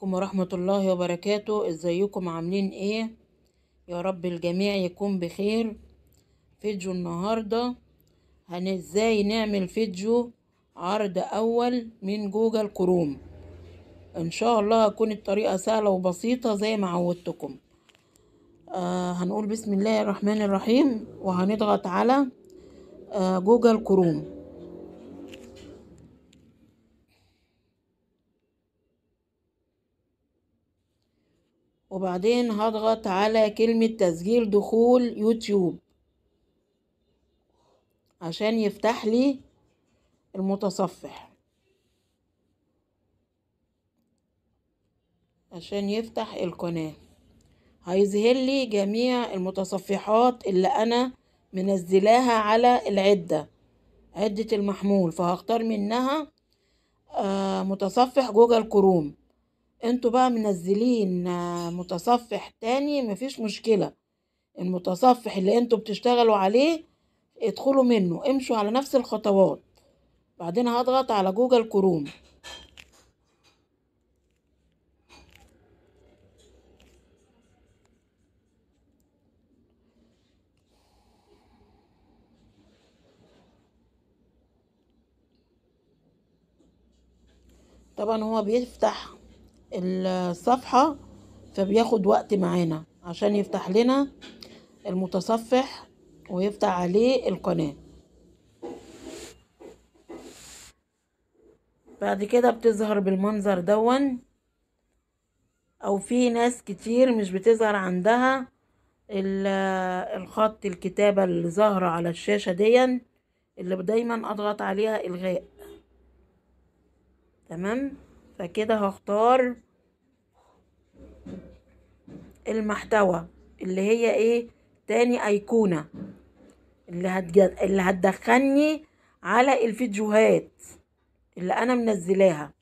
عليكم ورحمة الله وبركاته ازيكم عاملين ايه يا رب الجميع يكون بخير فيديو النهاردة هن ازاي نعمل فيديو عرض اول من جوجل كروم ان شاء الله هتكون الطريقة سهلة وبسيطة زي ما عودتكم آه هنقول بسم الله الرحمن الرحيم وهنضغط على آه جوجل كروم وبعدين هضغط على كلمة تسجيل دخول يوتيوب عشان يفتح لي المتصفح عشان يفتح القناة هيظهر لي جميع المتصفحات اللي أنا منزلاها على العدة عدة المحمول فهختار منها آه، متصفح جوجل كروم انتوا بقى منزلين آه، متصفح تاني مفيش مشكلة المتصفح اللي انتوا بتشتغلوا عليه ادخلوا منه امشوا على نفس الخطوات بعدين هضغط على جوجل كروم طبعا هو بيفتح الصفحة فبياخد وقت معانا عشان يفتح لنا المتصفح ويفتح عليه القناة بعد كده بتظهر بالمنظر دون او في ناس كتير مش بتظهر عندها الخط الكتابة اللي ظاهرة على الشاشة دي اللي دايما اضغط عليها الغاء تمام فكده هختار المحتوى اللي هي ايه تاني ايقونة اللي هتج... اللي هتدخلني على الفيديوهات اللي انا منزلاها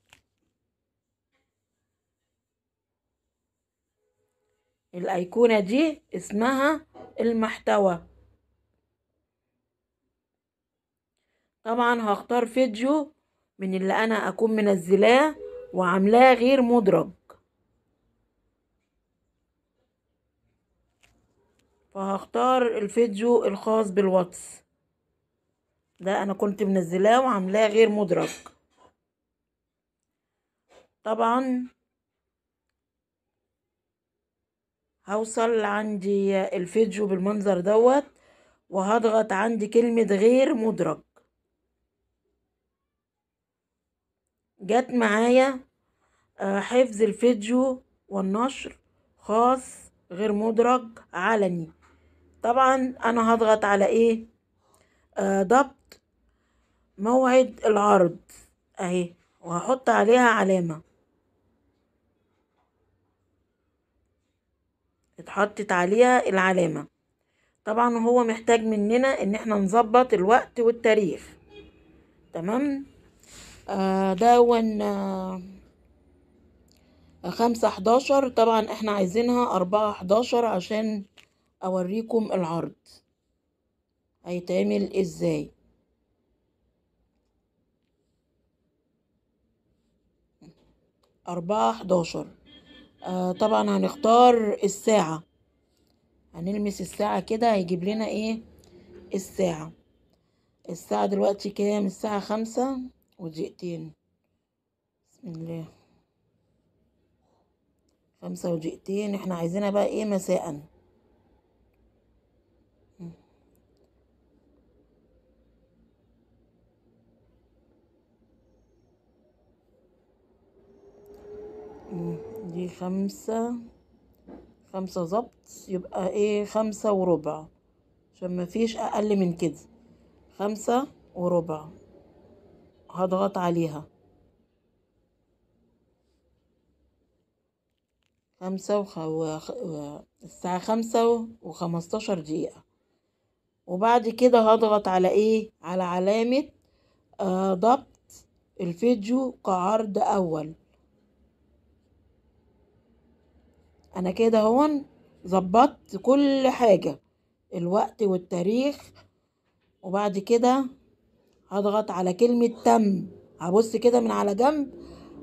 الايقونة دي اسمها المحتوى طبعا هختار فيديو من اللي انا اكون منزلاه وعاملاه غير مدرج فهختار الفيديو الخاص بالواتس ده انا كنت منزلاه وعاملاه غير مدرج طبعا هوصل عندي الفيديو بالمنظر دوت وهضغط عندي كلمة غير مدرج جت معايا آه، حفظ الفيديو والنشر خاص غير مدرج علني طبعا انا هضغط على ايه آه ضبط موعد العرض اهي وهحط عليها علامة اتحطت عليها العلامة طبعا هو محتاج مننا ان احنا نظبط الوقت والتاريخ تمام آه دون آه خمسة حداشر طبعا احنا عايزينها اربعة حداشر عشان اوريكم العرض هيتعمل ازاي أربعة حداشر آه طبعا هنختار الساعة هنلمس الساعة كده هيجيب لنا ايه الساعة الساعة دلوقتي كام الساعة خمسة ودقيقتين بسم الله خمسة ودقيقتين احنا عايزينها بقى ايه مساء خمسة خمسة ظبط يبقى ايه خمسة وربع عشان مفيش اقل من كده خمسة وربع هضغط عليها خمسة وخ... و... و... الساعة خمسة وخمستاشر دقيقة وبعد كده هضغط على ايه على علامة آه، ضبط الفيديو كعرض اول انا كده هون ظبطت كل حاجة الوقت والتاريخ وبعد كده هضغط على كلمة تم هبص كده من على جنب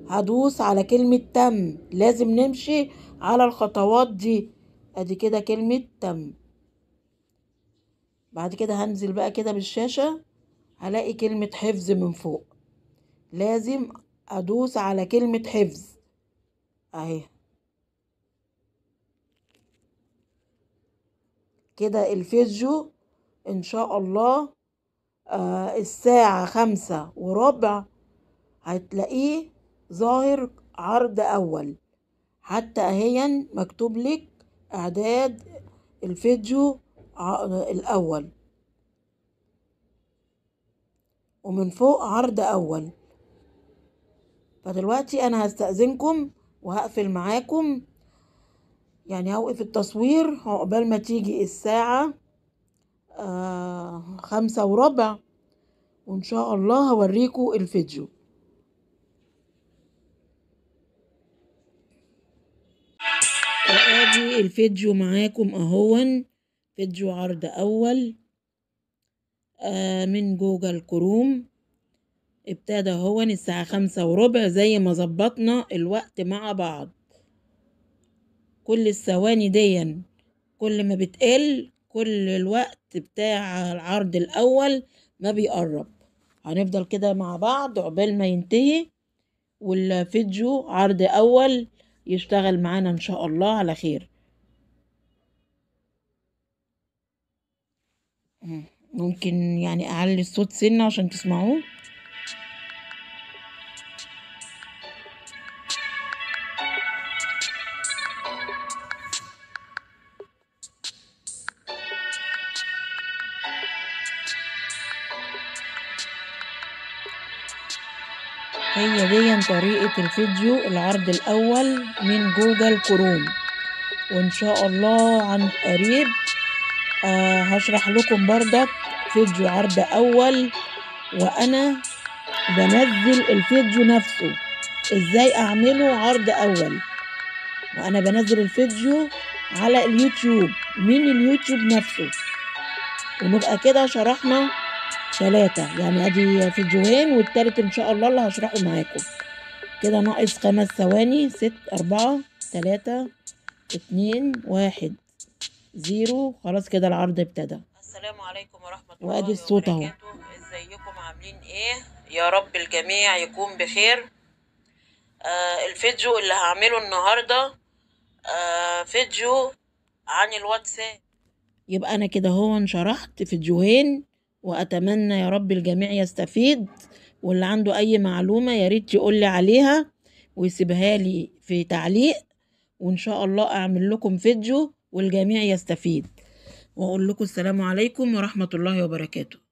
هدوس على كلمة تم لازم نمشي على الخطوات دي ادي كده كلمة تم بعد كده هنزل بقى كده بالشاشة هلاقي كلمة حفظ من فوق لازم ادوس على كلمة حفظ اهي كده الفيديو ان شاء الله آه الساعة خمسة وربع هتلاقيه ظاهر عرض اول حتى اهيا مكتوب لك اعداد الفيديو الاول ومن فوق عرض اول فدلوقتي انا هستأذنكم وهقفل معاكم يعني هوقف التصوير عقبال ما تيجي الساعة آه خمسة وربع وإن شاء الله هوريكو الفيديو ادي الفيديو معاكم اهون فيديو عرض اول آه من جوجل كروم ابتدى هون الساعة خمسة وربع زي ما ظبطنا الوقت مع بعض كل الثواني دي كل ما بتقل كل الوقت بتاع العرض الأول ما بيقرب هنفضل كده مع بعض عقبال ما ينتهي والفيديو عرض أول يشتغل معانا إن شاء الله على خير ممكن يعني أعلي الصوت سنة عشان تسمعوه هي دي طريقة الفيديو العرض الأول من جوجل كروم وإن شاء الله عن قريب آه هشرح لكم بردك فيديو عرض أول وأنا بنزل الفيديو نفسه إزاي أعمله عرض أول وأنا بنزل الفيديو على اليوتيوب من اليوتيوب نفسه ونبقى كده شرحنا ثلاثة يعني ادي فيديوهين والتالت ان شاء الله اللي هشرحه معاكم كده ناقص خمس ثواني ست اربعة تلاتة اتنين واحد زيرو خلاص كده العرض ابتدى السلام عليكم ورحمة الله وادي الصوت اهو ازيكم عاملين ايه يا رب الجميع يكون بخير آه الفيديو اللي هعمله النهاردة آه فيديو عن الواتساب يبقى انا كده هون شرحت فيديوهين وأتمنى يا رب الجميع يستفيد واللي عنده أي معلومة يا ريت يقول لي عليها ويسيبها لي في تعليق وإن شاء الله أعمل لكم فيديو والجميع يستفيد وأقول لكم السلام عليكم ورحمة الله وبركاته